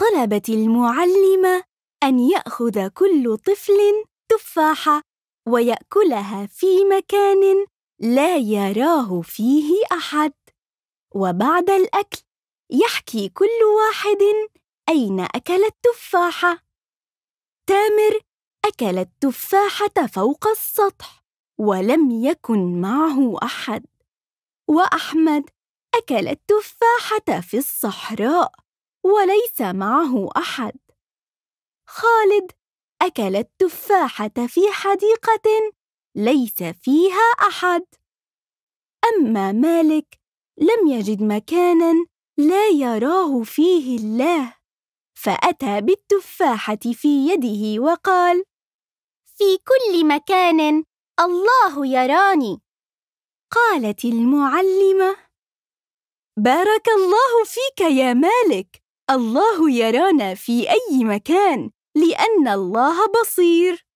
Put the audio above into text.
طلبت المعلمة أن يأخذ كل طفل تفاحة ويأكلها في مكان لا يراه فيه أحد، وبعد الأكل يحكي كل واحد أين أكل التفاحة. تامر أكل التفاحة فوق السطح ولم يكن معه أحد، وأحمد أكل التفاحة في الصحراء وليس معه أحد خالد أكل التفاحة في حديقة ليس فيها أحد أما مالك لم يجد مكاناً لا يراه فيه الله فأتى بالتفاحة في يده وقال في كل مكان الله يراني قالت المعلمة بارك الله فيك يا مالك الله يرانا في أي مكان لأن الله بصير